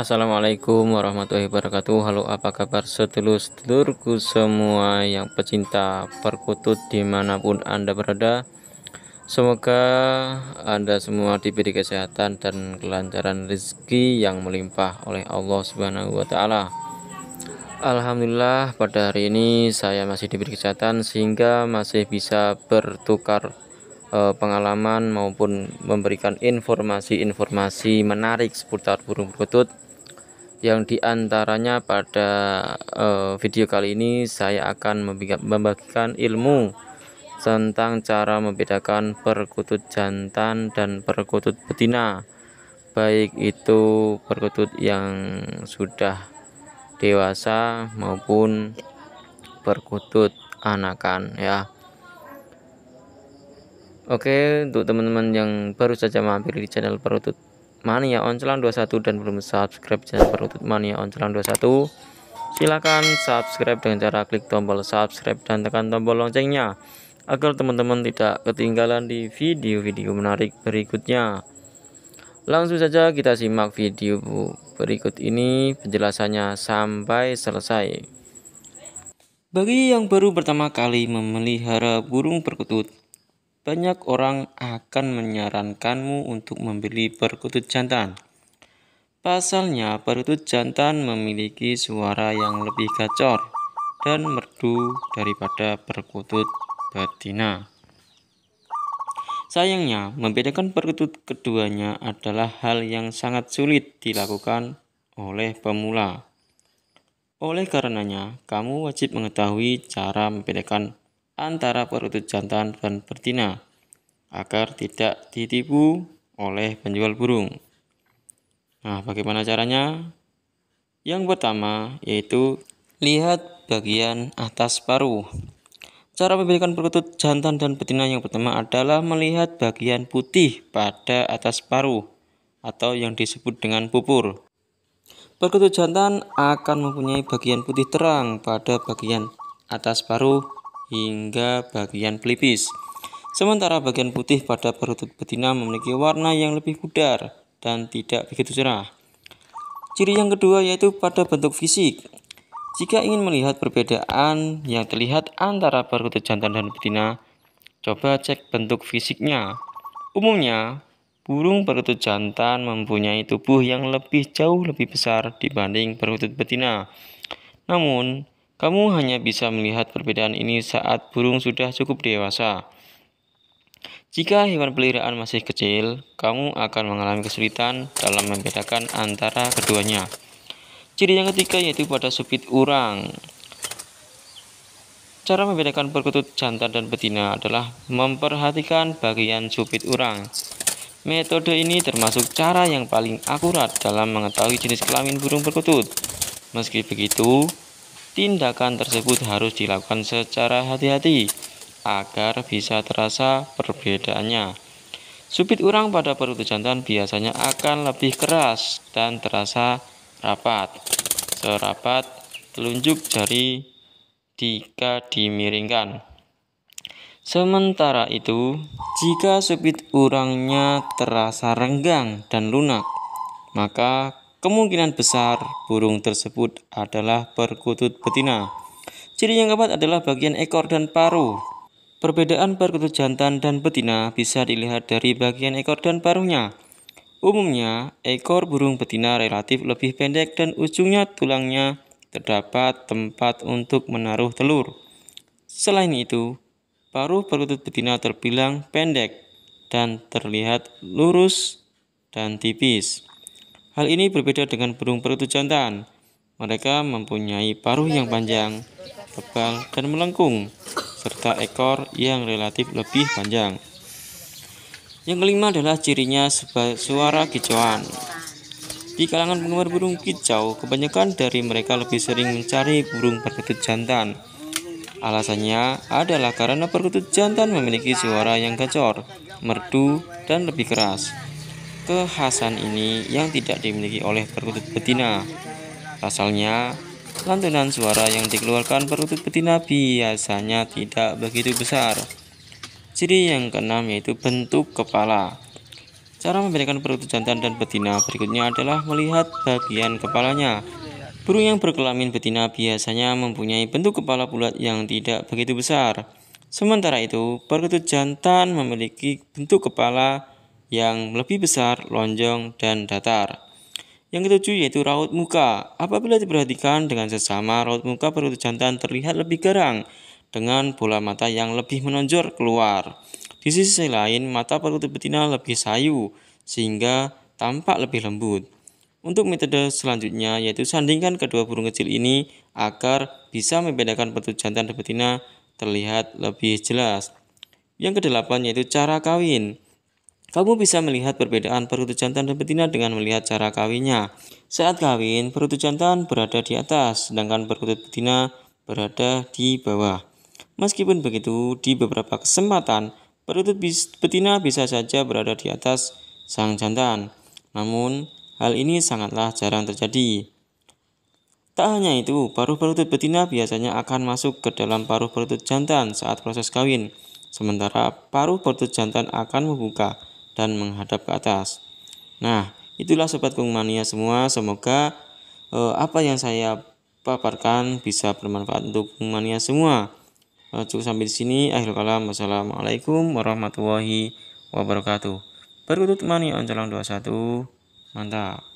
Assalamualaikum warahmatullahi wabarakatuh Halo apa kabar setulus setelurku semua yang pecinta perkutut dimanapun anda berada Semoga anda semua diberi kesehatan dan kelancaran rezeki yang melimpah oleh Allah subhanahu wa ta'ala Alhamdulillah pada hari ini saya masih diberi kesehatan sehingga masih bisa bertukar eh, pengalaman maupun memberikan informasi-informasi menarik seputar burung perkutut yang diantaranya pada uh, video kali ini saya akan membagikan ilmu tentang cara membedakan perkutut jantan dan perkutut betina baik itu perkutut yang sudah dewasa maupun perkutut anakan ya Oke untuk teman-teman yang baru saja mampir di channel perkutut Mania Oncelan 21 dan belum subscribe channel perutut Mania Oncelan 21 silahkan subscribe dengan cara klik tombol subscribe dan tekan tombol loncengnya agar teman-teman tidak ketinggalan di video-video menarik berikutnya langsung saja kita simak video berikut ini penjelasannya sampai selesai bagi yang baru pertama kali memelihara burung perkutut banyak orang akan menyarankanmu untuk membeli perkutut jantan. Pasalnya, perkutut jantan memiliki suara yang lebih gacor dan merdu daripada perkutut betina. Sayangnya, membedakan perkutut keduanya adalah hal yang sangat sulit dilakukan oleh pemula. Oleh karenanya, kamu wajib mengetahui cara membedakan antara perutut jantan dan betina agar tidak ditipu oleh penjual burung. Nah, bagaimana caranya? Yang pertama yaitu lihat bagian atas paruh. Cara membedakan perutut jantan dan betina yang pertama adalah melihat bagian putih pada atas paruh atau yang disebut dengan pupur. Perkutut jantan akan mempunyai bagian putih terang pada bagian atas paruh hingga bagian pelipis. Sementara bagian putih pada perutut betina memiliki warna yang lebih pudar dan tidak begitu cerah. Ciri yang kedua yaitu pada bentuk fisik. Jika ingin melihat perbedaan yang terlihat antara perutut jantan dan betina, coba cek bentuk fisiknya. Umumnya, burung perutut jantan mempunyai tubuh yang lebih jauh lebih besar dibanding perutut betina. Namun, kamu hanya bisa melihat perbedaan ini saat burung sudah cukup dewasa. Jika hewan peliharaan masih kecil, kamu akan mengalami kesulitan dalam membedakan antara keduanya. Ciri yang ketiga yaitu pada supit urang. Cara membedakan perkutut jantan dan betina adalah memperhatikan bagian supit urang. Metode ini termasuk cara yang paling akurat dalam mengetahui jenis kelamin burung perkutut. Meski begitu, Tindakan tersebut harus dilakukan secara hati-hati agar bisa terasa perbedaannya. Supit urang pada perut jantan biasanya akan lebih keras dan terasa rapat. Serapat telunjuk jari jika dimiringkan. Sementara itu, jika supit urangnya terasa renggang dan lunak, maka Kemungkinan besar burung tersebut adalah perkutut betina. Ciri yang keempat adalah bagian ekor dan paruh. Perbedaan perkutut jantan dan betina bisa dilihat dari bagian ekor dan paruhnya. Umumnya, ekor burung betina relatif lebih pendek dan ujungnya tulangnya terdapat tempat untuk menaruh telur. Selain itu, paruh perkutut betina terbilang pendek dan terlihat lurus dan tipis. Hal ini berbeda dengan burung perutu jantan. Mereka mempunyai paruh yang panjang, tebal, dan melengkung, serta ekor yang relatif lebih panjang. Yang kelima adalah cirinya suara kicauan. Di kalangan penggemar burung kicau, kebanyakan dari mereka lebih sering mencari burung perkutut jantan. Alasannya adalah karena perkutut jantan memiliki suara yang gacor, merdu, dan lebih keras kekhasan ini yang tidak dimiliki oleh perkutut betina. Pasalnya, lantunan suara yang dikeluarkan perkutut betina biasanya tidak begitu besar. Ciri yang keenam yaitu bentuk kepala. Cara membedakan perkutut jantan dan betina berikutnya adalah melihat bagian kepalanya. Burung yang berkelamin betina biasanya mempunyai bentuk kepala bulat yang tidak begitu besar. Sementara itu, perkutut jantan memiliki bentuk kepala yang lebih besar, lonjong, dan datar. Yang ketujuh yaitu raut muka. Apabila diperhatikan dengan sesama, raut muka perut jantan terlihat lebih garang dengan bola mata yang lebih menonjol keluar. Di sisi lain, mata perut betina lebih sayu sehingga tampak lebih lembut. Untuk metode selanjutnya yaitu sandingkan kedua burung kecil ini agar bisa membedakan perut jantan dan betina terlihat lebih jelas. Yang kedelapan yaitu cara kawin. Kamu bisa melihat perbedaan perutu jantan dan betina dengan melihat cara kawinnya. Saat kawin, perutu jantan berada di atas, sedangkan perutu betina berada di bawah. Meskipun begitu, di beberapa kesempatan, perutu betina bisa saja berada di atas sang jantan. Namun, hal ini sangatlah jarang terjadi. Tak hanya itu, paruh perutu betina biasanya akan masuk ke dalam paruh perutu jantan saat proses kawin, sementara paruh perutu jantan akan membuka dan menghadap ke atas. Nah, itulah sobat mania semua. Semoga eh, apa yang saya paparkan bisa bermanfaat untuk mania semua. Eh, cukup sampai di sini. Akhir kalam. Wassalamualaikum warahmatullahi wabarakatuh. Berikut mania oncolong 21. Mantap.